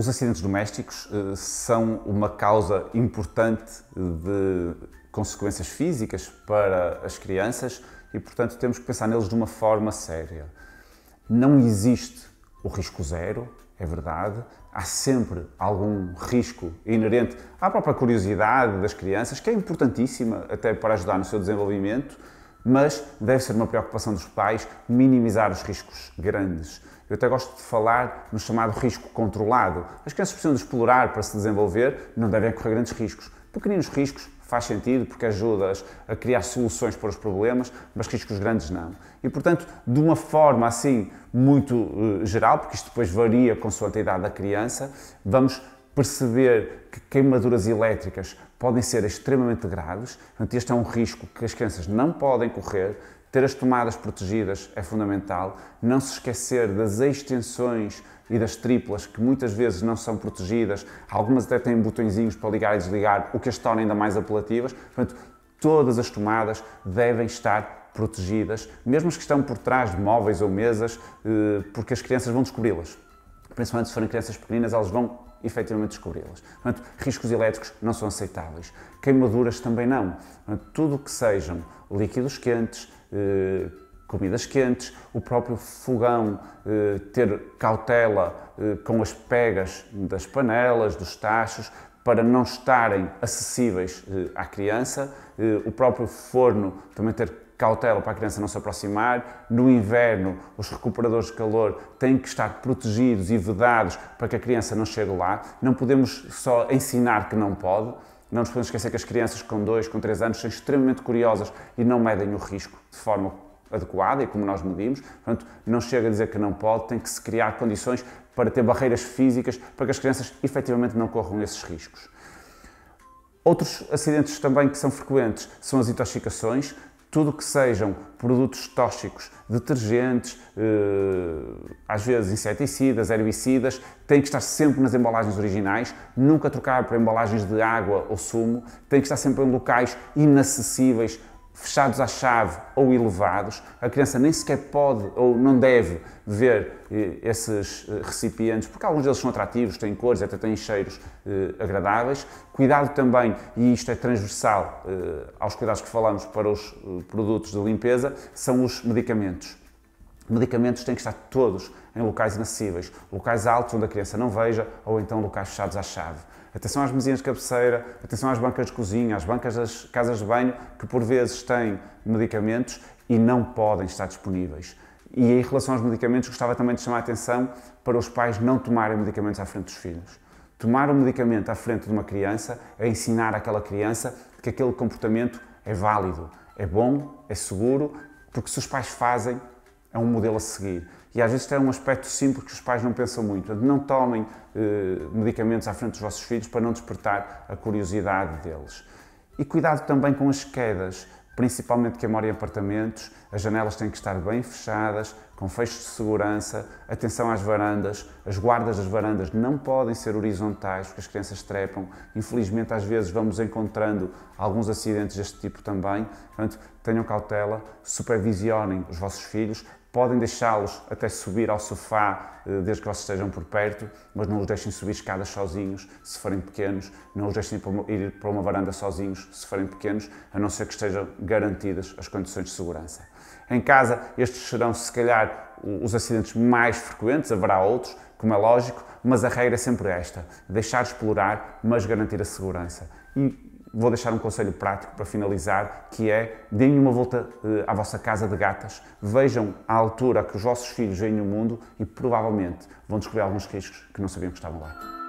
Os acidentes domésticos eh, são uma causa importante eh, de consequências físicas para as crianças e, portanto, temos que pensar neles de uma forma séria. Não existe o risco zero, é verdade, há sempre algum risco inerente à própria curiosidade das crianças, que é importantíssima até para ajudar no seu desenvolvimento mas deve ser uma preocupação dos pais minimizar os riscos grandes. Eu até gosto de falar no chamado risco controlado. As crianças precisam de explorar para se desenvolver, não devem correr grandes riscos. Pequeninos riscos faz sentido porque ajudas a criar soluções para os problemas, mas riscos grandes não. E portanto, de uma forma assim muito uh, geral, porque isto depois varia com a sua idade da criança, vamos perceber que queimaduras elétricas podem ser extremamente graves, portanto, este é um risco que as crianças não podem correr. Ter as tomadas protegidas é fundamental. Não se esquecer das extensões e das triplas, que muitas vezes não são protegidas. Algumas até têm botõezinhos para ligar e desligar, o que as torna ainda mais apelativas. Portanto, todas as tomadas devem estar protegidas, mesmo as que estão por trás de móveis ou mesas, eh, porque as crianças vão descobri-las. Principalmente se forem crianças pequeninas, elas vão efetivamente descobri-las. Portanto, riscos elétricos não são aceitáveis. Queimaduras também não. Portanto, tudo o que sejam líquidos quentes, eh, comidas quentes, o próprio fogão, eh, ter cautela eh, com as pegas das panelas, dos tachos, para não estarem acessíveis eh, à criança, eh, o próprio forno também ter cautela para a criança não se aproximar. No inverno, os recuperadores de calor têm que estar protegidos e vedados para que a criança não chegue lá. Não podemos só ensinar que não pode. Não nos podemos esquecer que as crianças com 2, com 3 anos são extremamente curiosas e não medem o risco de forma adequada e como nós medimos. Portanto, não chega a dizer que não pode, tem que se criar condições para ter barreiras físicas para que as crianças efetivamente não corram esses riscos. Outros acidentes também que são frequentes são as intoxicações, tudo que sejam produtos tóxicos, detergentes, eh, às vezes inseticidas, herbicidas, tem que estar sempre nas embalagens originais, nunca trocar para embalagens de água ou sumo, tem que estar sempre em locais inacessíveis fechados à chave ou elevados, a criança nem sequer pode ou não deve ver eh, esses eh, recipientes, porque alguns deles são atrativos, têm cores, até têm cheiros eh, agradáveis. Cuidado também, e isto é transversal aos cuidados que falamos para os produtos de limpeza, são os medicamentos. Medicamentos têm que estar todos em locais inacessíveis, locais altos onde a criança não veja ou então locais fechados à chave. Atenção às mesinhas de cabeceira, atenção às bancas de cozinha, às bancas das casas de banho, que por vezes têm medicamentos e não podem estar disponíveis. E em relação aos medicamentos, gostava também de chamar a atenção para os pais não tomarem medicamentos à frente dos filhos. Tomar um medicamento à frente de uma criança é ensinar àquela criança que aquele comportamento é válido, é bom, é seguro, porque se os pais fazem, é um modelo a seguir. E às vezes é um aspecto simples que os pais não pensam muito. não tomem eh, medicamentos à frente dos vossos filhos para não despertar a curiosidade deles. E cuidado também com as quedas principalmente quem mora em apartamentos, as janelas têm que estar bem fechadas, com fechos de segurança, atenção às varandas, as guardas das varandas não podem ser horizontais porque as crianças trepam. Infelizmente, às vezes, vamos encontrando alguns acidentes deste tipo também. Portanto, tenham cautela, supervisionem os vossos filhos, Podem deixá-los até subir ao sofá, eh, desde que vocês estejam por perto, mas não os deixem subir escadas sozinhos, se forem pequenos. Não os deixem ir para uma varanda sozinhos, se forem pequenos, a não ser que estejam garantidas as condições de segurança. Em casa, estes serão, se calhar, os acidentes mais frequentes, haverá outros, como é lógico, mas a regra é sempre esta: deixar explorar, mas garantir a segurança. E vou deixar um conselho prático para finalizar, que é deem uma volta eh, à vossa casa de gatas, vejam a altura que os vossos filhos vêm no mundo e provavelmente vão descobrir alguns riscos que não sabiam que estavam lá.